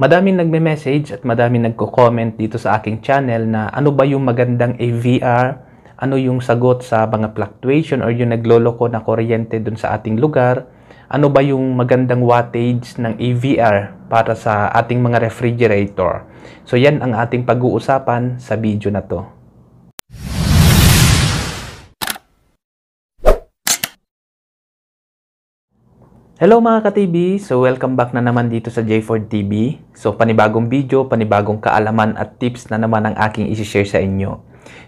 Madaming nagme-message at madaming nagko-comment dito sa aking channel na ano ba yung magandang AVR, ano yung sagot sa mga fluctuation or yung nagloloko na kuryente dun sa ating lugar, ano ba yung magandang wattage ng AVR para sa ating mga refrigerator. So yan ang ating pag-uusapan sa video na to. Hello mga ka-TV! So welcome back na naman dito sa J4 TV. So panibagong video, panibagong kaalaman at tips na naman ang aking isi-share sa inyo.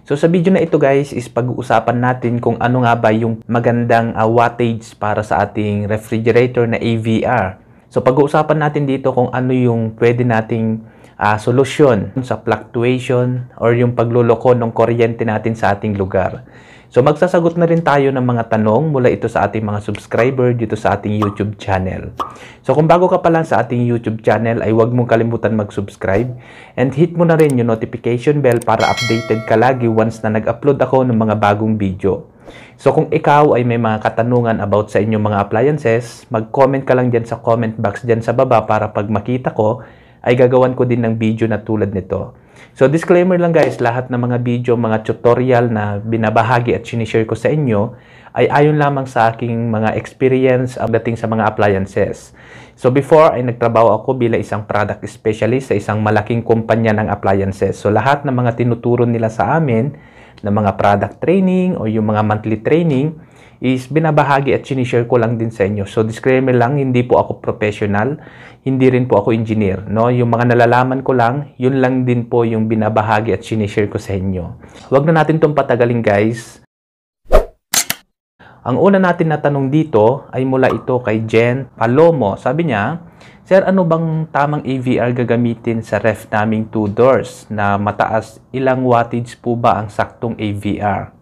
So sa video na ito guys is pag-uusapan natin kung ano nga ba yung magandang uh, wattage para sa ating refrigerator na AVR. So pag-uusapan natin dito kung ano yung pwede nating uh, solusyon sa fluctuation or yung pagluloko ng kuryente natin sa ating lugar. So magsasagot na rin tayo ng mga tanong mula ito sa ating mga subscriber dito sa ating YouTube channel. So kung bago ka pa lang sa ating YouTube channel ay huwag mong kalimutan mag-subscribe and hit mo na rin yung notification bell para updated ka lagi once na nag-upload ako ng mga bagong video. So kung ikaw ay may mga katanungan about sa inyong mga appliances, mag-comment ka lang dyan sa comment box dyan sa baba para pag makita ko, ay gagawan ko din ng video na tulad nito. So disclaimer lang guys, lahat ng mga video, mga tutorial na binabahagi at sinishare ko sa inyo ay ayon lamang sa aking mga experience ang dating sa mga appliances. So before ay nagtrabaho ako bilang isang product specialist sa isang malaking kumpanya ng appliances. So lahat ng mga tinuturo nila sa amin ng mga product training o yung mga monthly training is binabahagi at sinishare ko lang din sa inyo. So disclaimer lang, hindi po ako professional, hindi rin po ako engineer. No? Yung mga nalalaman ko lang, yun lang din po yung binabahagi at sinishare ko sa inyo. Huwag na natin itong patagalin guys. Ang una natin na tanong dito ay mula ito kay Jen Palomo. Sabi niya, Sir, ano bang tamang AVR gagamitin sa ref naming 2 doors na mataas ilang wattage po ba ang saktong AVR?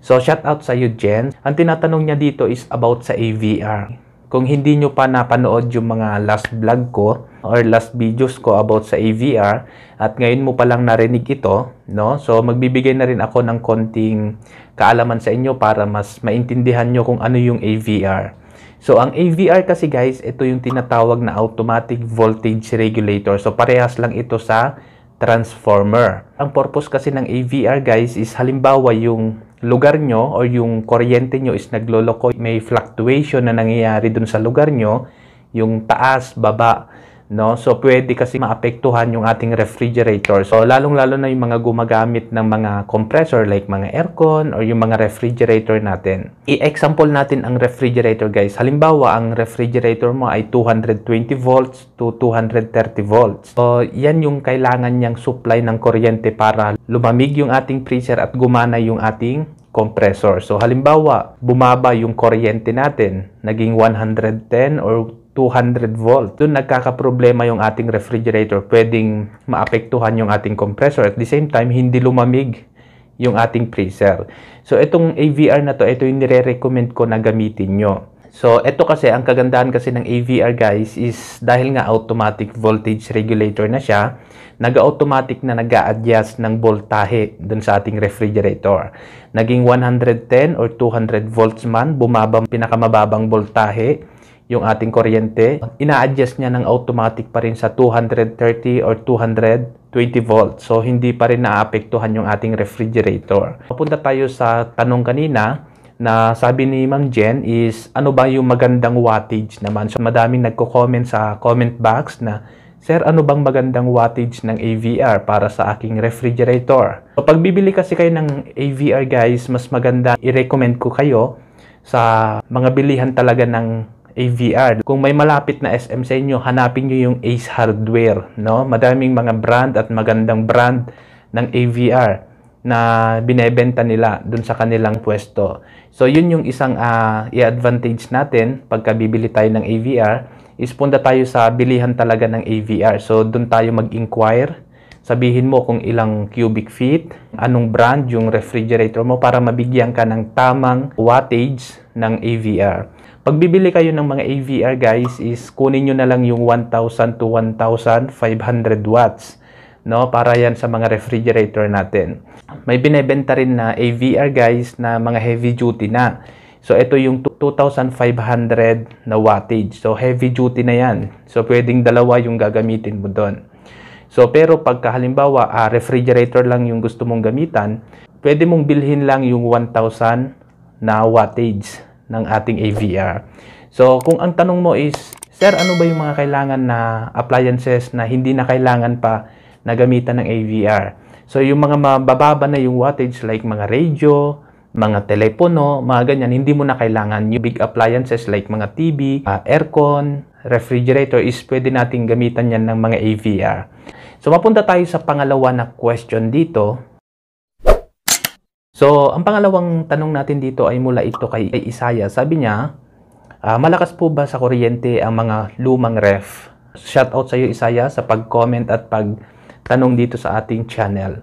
So, shout out sa iyo, Jen. Ang tinatanong niya dito is about sa AVR. Kung hindi nyo pa napanood yung mga last vlog ko or last videos ko about sa AVR at ngayon mo palang narinig ito, no? So, magbibigay na rin ako ng konting kaalaman sa inyo para mas maintindihan nyo kung ano yung AVR. So, ang AVR kasi guys, ito yung tinatawag na automatic voltage regulator. So, parehas lang ito sa transformer. Ang purpose kasi ng AVR guys is halimbawa yung lugar nyo or yung kuryente nyo is nagloloko, may fluctuation na nangyayari dun sa lugar nyo, yung taas, baba, no? So pwede kasi maapektuhan yung ating refrigerator. So lalong-lalo na yung mga gumagamit ng mga compressor like mga aircon or yung mga refrigerator natin. I-example natin ang refrigerator guys. Halimbawa, ang refrigerator mo ay 220 volts to 230 volts. So yan yung kailangan niyang supply ng kuryente para lumamig yung ating freezer at gumana yung ating compressor. So halimbawa, bumaba yung kuryente natin, naging 110 or 200 volt. Doon nagkakaproblema yung ating refrigerator. Pwedeng maapektuhan yung ating compressor. At the same time, hindi lumamig yung ating freezer. So, itong AVR na to, ito yung nire-recommend ko na gamitin nyo. So, ito kasi, ang kagandahan kasi ng AVR guys is dahil nga automatic voltage regulator na siya, nag-automatic na nag adjust ng voltahe dun sa ating refrigerator. Naging 110 or 200 volts man, bumabang pinakamababang voltahe yung ating kuryente, ina-adjust niya ng automatic pa rin sa 230 or 220 volts. So, hindi pa rin naapektuhan yung ating refrigerator. Papunta tayo sa tanong kanina na sabi ni Ma'am Jen is ano ba yung magandang wattage naman? So, madaming nagko-comment sa comment box na Sir, ano bang magandang wattage ng AVR para sa aking refrigerator? So, pag bibili kasi kayo ng AVR guys, mas maganda i-recommend ko kayo sa mga bilihan talaga ng AVR. Kung may malapit na SM sa inyo, hanapin nyo yung Ace Hardware. No? Madaming mga brand at magandang brand ng AVR na binebenta nila dun sa kanilang pwesto. So, yun yung isang uh, i-advantage natin pagka bibili tayo ng AVR is punta tayo sa bilihan talaga ng AVR. So, dun tayo mag-inquire. Sabihin mo kung ilang cubic feet, anong brand yung refrigerator mo para mabigyan ka ng tamang wattage ng AVR. Pagbibili kayo ng mga AVR guys is kunin nyo na lang yung 1,000 to 1,500 watts no para yan sa mga refrigerator natin. May binebenta rin na AVR guys na mga heavy duty na. So ito yung 2,500 na wattage. So heavy duty na yan. So pwedeng dalawa yung gagamitin mo doon. So pero pagka halimbawa ah, refrigerator lang yung gusto mong gamitan, pwede mong bilhin lang yung 1,000 na wattage ng ating AVR. So, kung ang tanong mo is, Sir, ano ba yung mga kailangan na appliances na hindi na kailangan pa na gamitan ng AVR? So, yung mga mabababa na yung wattage like mga radio, mga telepono, mga ganyan, hindi mo na kailangan yung big appliances like mga TV, uh, ah, aircon, refrigerator is pwede nating gamitan yan ng mga AVR. So, mapunta tayo sa pangalawa na question dito So, ang pangalawang tanong natin dito ay mula ito kay Isaya. Sabi niya, uh, malakas po ba sa kuryente ang mga lumang ref? Shout out sa iyo Isaya sa pag-comment at pag-tanong dito sa ating channel.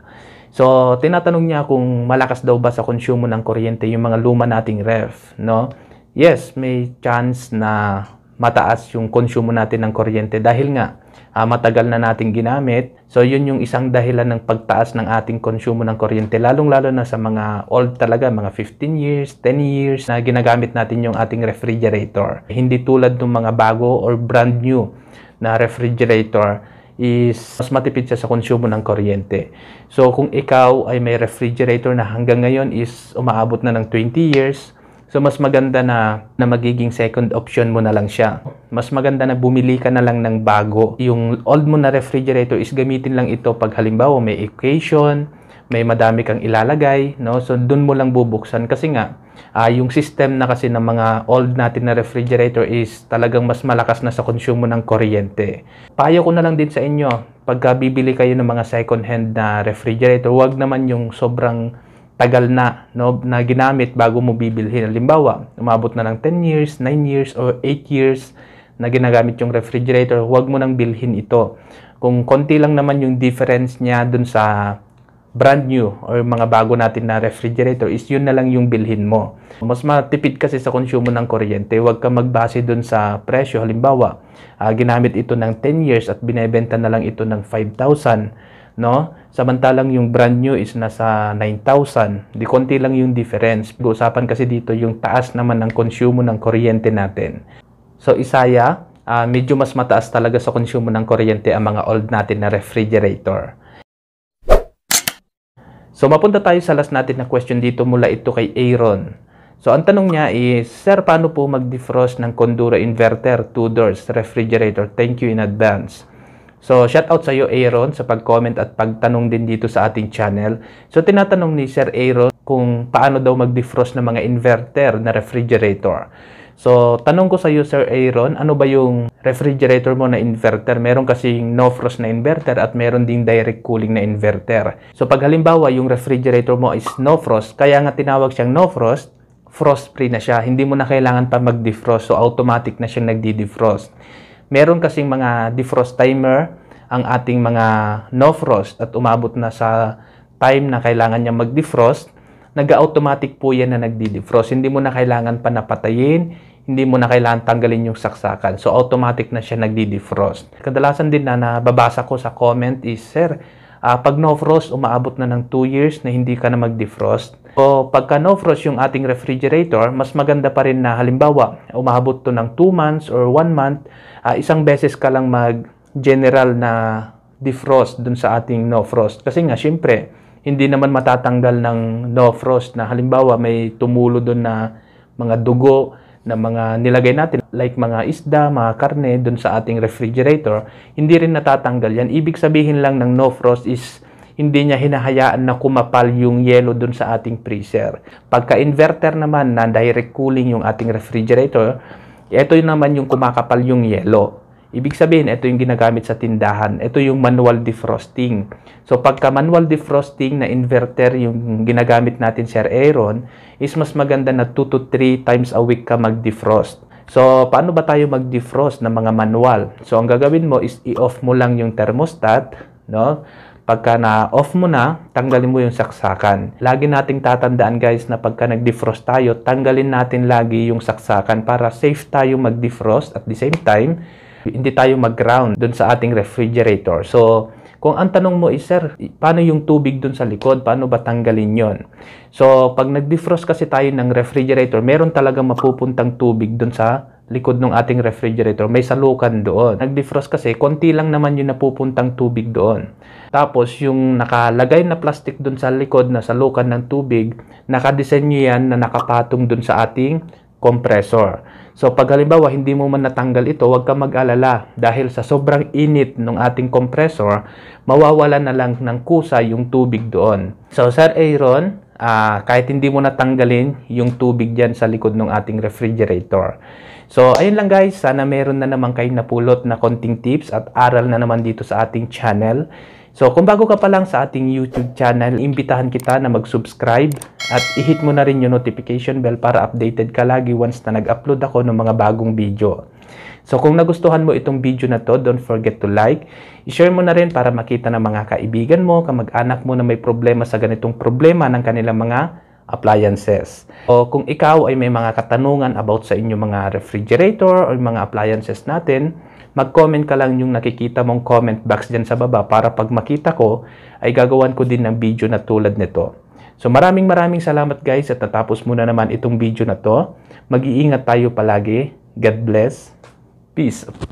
So, tinatanong niya kung malakas daw ba sa konsumo ng kuryente yung mga luma nating ref, no? Yes, may chance na mataas yung konsumo natin ng kuryente dahil nga uh, matagal na nating ginamit. So yun yung isang dahilan ng pagtaas ng ating konsumo ng kuryente lalong-lalo na sa mga old talaga, mga 15 years, 10 years na ginagamit natin yung ating refrigerator. Hindi tulad ng mga bago or brand new na refrigerator is mas matipid siya sa konsumo ng kuryente. So kung ikaw ay may refrigerator na hanggang ngayon is umaabot na ng 20 years, So mas maganda na, na magiging second option mo na lang siya. Mas maganda na bumili ka na lang ng bago. Yung old mo na refrigerator is gamitin lang ito pag halimbawa may occasion, may madami kang ilalagay, no? So doon mo lang bubuksan kasi nga uh, yung system na kasi ng mga old natin na refrigerator is talagang mas malakas na sa konsumo ng kuryente. Payo ko na lang din sa inyo, pagka bibili kayo ng mga second hand na refrigerator, wag naman yung sobrang tagal na no, na ginamit bago mo bibilhin. Halimbawa, umabot na ng 10 years, 9 years, or 8 years na ginagamit yung refrigerator, huwag mo nang bilhin ito. Kung konti lang naman yung difference niya dun sa brand new or mga bago natin na refrigerator is yun na lang yung bilhin mo. Mas matipid kasi sa konsumo ng kuryente. Huwag ka magbase dun sa presyo. Halimbawa, uh, ginamit ito ng 10 years at binebenta na lang ito ng 5,000 no? Samantalang yung brand new is nasa 9,000. Di konti lang yung difference. Pag-uusapan kasi dito yung taas naman ng konsumo ng kuryente natin. So isaya, uh, ah, medyo mas mataas talaga sa konsumo ng kuryente ang mga old natin na refrigerator. So mapunta tayo sa last natin na question dito mula ito kay Aaron. So ang tanong niya is, Sir, paano po mag-defrost ng Condura inverter, 2 doors, refrigerator? Thank you in advance. So, shout out sa iyo Aaron sa pag-comment at pagtanong din dito sa ating channel. So, tinatanong ni Sir Aaron kung paano daw mag-defrost ng mga inverter na refrigerator. So, tanong ko sa iyo Sir Aaron, ano ba yung refrigerator mo na inverter? Meron kasing no frost na inverter at meron ding direct cooling na inverter. So, pag halimbawa yung refrigerator mo is no frost, kaya nga tinawag siyang no frost, frost free na siya. Hindi mo na kailangan pa mag-defrost. So, automatic na siyang nagdi-defrost. Meron kasing mga defrost timer ang ating mga no frost at umabot na sa time na kailangan niya mag-defrost, nag-automatic po yan na nagdi-defrost. Hindi mo na kailangan pa napatayin, hindi mo na kailangan tanggalin yung saksakan. So, automatic na siya nagdi-defrost. Kadalasan din na nababasa ko sa comment is, Sir, uh, pag no frost, umaabot na ng 2 years na hindi ka na mag-defrost o pagka no frost yung ating refrigerator, mas maganda pa rin na halimbawa umahabot to ng 2 months or 1 month, uh, isang beses ka lang mag general na defrost dun sa ating no frost. Kasi nga syempre, hindi naman matatanggal ng no frost na halimbawa may tumulo dun na mga dugo na mga nilagay natin like mga isda, mga karne dun sa ating refrigerator, hindi rin natatanggal yan. Ibig sabihin lang ng no frost is hindi niya hinahayaan na kumapal yung yelo dun sa ating freezer. Pagka inverter naman na direct cooling yung ating refrigerator, ito yun naman yung kumakapal yung yelo. Ibig sabihin, ito yung ginagamit sa tindahan. Ito yung manual defrosting. So, pagka manual defrosting na inverter yung ginagamit natin, Sir Aaron, is mas maganda na 2 to 3 times a week ka mag-defrost. So, paano ba tayo mag-defrost ng mga manual? So, ang gagawin mo is i-off mo lang yung thermostat, no? Pagka na-off mo na, tanggalin mo yung saksakan. Lagi nating tatandaan guys na pagka nag-defrost tayo, tanggalin natin lagi yung saksakan para safe tayo mag-defrost at the same time, hindi tayo mag-ground dun sa ating refrigerator. So, kung ang tanong mo is, sir, paano yung tubig dun sa likod? Paano ba tanggalin yon? So, pag nag-defrost kasi tayo ng refrigerator, meron talagang mapupuntang tubig dun sa likod ng ating refrigerator. May salukan doon. Nag-defrost kasi, konti lang naman yung napupuntang tubig doon. Tapos yung nakalagay na plastic doon sa likod na salukan ng tubig, nakadesenyo yan na nakapatong doon sa ating compressor. So pag halimbawa hindi mo man natanggal ito, huwag kang mag-alala dahil sa sobrang init ng ating compressor, mawawala na lang ng kusa yung tubig doon. So Sir Aaron, uh, kahit hindi mo natanggalin yung tubig dyan sa likod ng ating refrigerator. So ayun lang guys, sana meron na naman kayo napulot na konting tips at aral na naman dito sa ating channel. So kung bago ka pa lang sa ating YouTube channel, imbitahan kita na mag-subscribe at i-hit mo na rin yung notification bell para updated ka lagi once na nag-upload ako ng mga bagong video. So kung nagustuhan mo itong video na to, don't forget to like. I-share mo na rin para makita ng mga kaibigan mo, kamag-anak mo na may problema sa ganitong problema ng kanilang mga appliances. O kung ikaw ay may mga katanungan about sa inyong mga refrigerator o mga appliances natin, mag-comment ka lang yung nakikita mong comment box dyan sa baba para pag makita ko, ay gagawan ko din ng video na tulad nito. So maraming maraming salamat guys at natapos muna naman itong video na to. Mag-iingat tayo palagi. God bless. Peace.